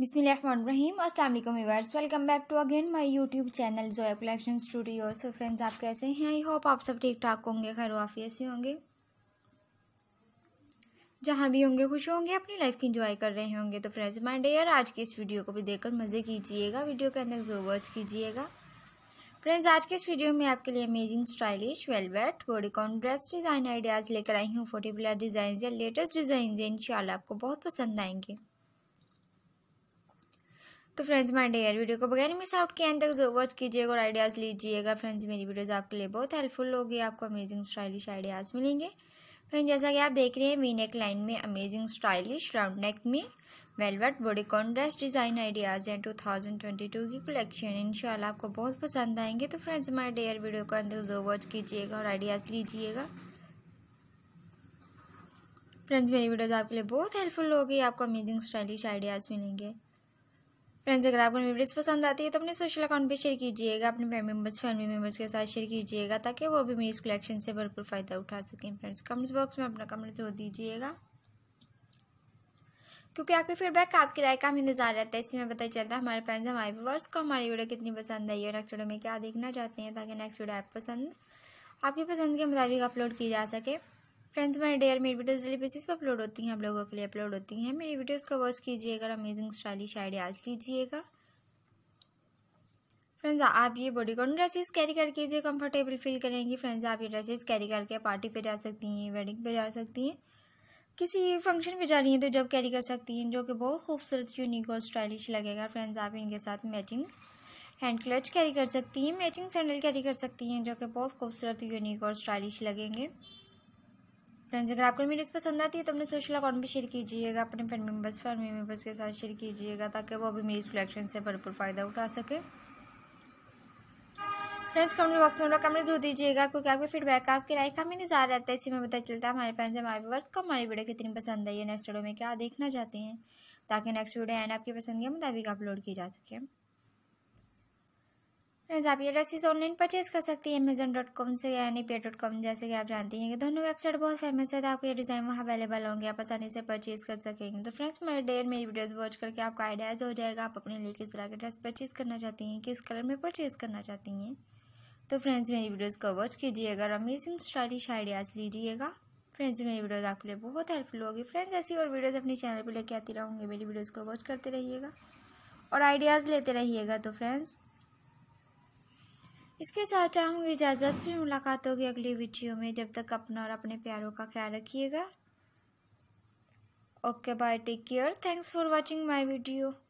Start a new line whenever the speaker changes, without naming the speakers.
बिसमीम अस्सलाम वालेकुम welcome back to again my YouTube channel Zoya collection studio so friends आप कैसे हैं आई होप आप सब ठीक ठाक होंगे खैर वाफिया से होंगे जहाँ भी होंगे खुश होंगे अपनी लाइफ की इंजॉय कर रहे होंगे तो फ्रेंड्स माय डेयर आज की इस वीडियो को भी देखकर मज़े कीजिएगा वीडियो के अंदर जो वॉच कीजिएगा फ्रेंड्स आज के इस वीडियो में आपके लिए amazing stylish velvet bodycon dress design ideas लेकर आई हूँ फोटो डिज़ाइन या लेटेस्ट डिज़ाइन इन आपको बहुत पसंद आएंगे तो फ्रेंड्स माय डियर वीडियो को बगैर मिस आउट के तक जो वॉच कीजिएगा और आइडियाज़ लीजिएगा फ्रेंड्स मेरी वीडियोज़ आपके लिए बहुत हेल्पफुल होगी आपको अमेजिंग स्टाइलिश आइडियाज़ मिलेंगे फ्रेंड जैसा कि आप देख रहे हैं मी नेक लाइन में अमेजिंग स्टाइलिश राउंड नेक में velvet body contrast design ideas हैं टू की कलेक्शन शाला आपको बहुत पसंद आएंगे तो फ्रेंड्स हमारे डेयर वीडियो को अंदर जो वॉच कीजिएगा और आइडियाज़ लीजिएगा फ्रेंड्स मेरी वीडियोज़ आपके लिए बहुत हेल्पफुल होगी आपको अमेजिंग स्टाइलिश आइडियाज़ मिलेंगे फ्रेंड्स अगर आपको वीडियोस पसंद आती है तो अपने सोशल अकाउंट पे शेयर कीजिएगा अपने फैमिली मेम्बर्स फैमिली मेंबर्स के साथ शेयर कीजिएगा ताकि वो भी मेरी इस कलेक्शन से भरपूर फ़ायदा उठा सकें फ्रेंड्स कमेंट्स बॉक्स में अपना कमेंट जोड़ दीजिएगा क्योंकि आपके फीडबैक आपकी राय का हम इंतजार रहता है इससे में पता चलता है हमारे फ्रेंड्स हमारे व्यूवर्स को हमारी वीडियो कितनी पसंद आई है नेक्स्ट वीडियो में क्या देखना चाहते हैं ताकि नेक्स्ट वीडियो आप पसंद आपकी पसंद के मुताबिक अपलोड की जा सके फ्रेंड्स माय डेयर मेरी वीडियोस डेली बेसिस पर अपलोड होती हैं आप लोगों के लिए अपलोड होती हैं मेरी वीडियोस को वॉच कीजिएगा अमेजिंग स्टाइलिश आइडियाज़ लीजिएगा फ्रेंड्स आप ये बॉडी कॉन ड्रेसेस कैरी करके इसे कंफर्टेबल फील करेंगी फ्रेंड्स आप ये ड्रेसेस कैरी करके पार्टी पे जा सकती हैं वेडिंग पे जा सकती हैं किसी फंक्शन पे जा रही हैं तो जब कैरी कर सकती हैं जो कि बहुत खूबसूरत यूनिक और स्टाइलिश लगेगा फ्रेंड्स आप इनके साथ मैचिंग हैंड क्लच कैरी कर सकती हैं मैचिंग सैंडल कैरी कर सकती हैं जो कि बहुत खूबसूरत यूनिक और स्टाइलिश लगेंगे फ्रेंड्स अगर आपको वीडियोस पसंद आती है तो अपने सोशल अकाउंट पे शेयर कीजिएगा अपने फ्रेंड मेंबर्स फैमिली मेंबर्स के साथ शेयर कीजिएगा ताकि वो भी मेरी सिलेक्शन से भरपूर फ़ायदा उठा सके फ्रेंड्स कमेंट बॉक्स में कमेंट धो दीजिएगा क्योंकि आपके फीडबैक आपके लाइक हमें इंतजार रहता है इसी में पता चलता है हमारे फ्रेंड्स हमारे व्यवर्स को हमारी वीडियो कितनी पसंद आई है नेक्स्ट वीडियो में क्या देखना चाहते हैं ताकि नेक्स्ट वीडियो एंड आपकी पसंद के मुताबिक अपलोड की जा सके फ्रेंड्स आप ये ड्रेसेस ऑनलाइन परचेज कर सकती है अमेजन डॉट कॉम से या एनी डॉट कॉम जैसे कि आप जानती हैं कि दोनों वेबसाइट बहुत फेमस है तो आपको ये डिज़ाइन वहाँ अवेलेबल होंगे आप आसानी से परचेज कर सकेंगे तो फ्रेंड्स मेरे डेयर मेरी वीडियोज़ वॉच करके आपका आइडियाज़ हो जाएगा आप अपने लिए किस तरह के ड्रेस परचेज करना चाहती हैं किस कलर में परचेज करना चाहती हैं तो फ्रेंड्स मेरी वीडियोज़ को वॉच कीजिएगा अमेजिंग स्टाइलिश आइडियाज़ लीजिएगा फ्रेंड्स मेरी वीडियोज़ आपके लिए बहुत हेल्पफुल होगी फ्रेंड्स ऐसी और वीडियोज़ अपने चैनल पर लेके आती रहूँगी मेरी वीडियोज़ को वॉच करते रहिएगा और आइडियाज़ लेते रहिएगा तो फ्रेंड्स इसके साथ चाहूँगी इजाज़त फिर मुलाकात होगी अगली वीडियो में जब तक अपना और अपने प्यारों का ख्याल रखिएगा okay bye take care thanks for watching my video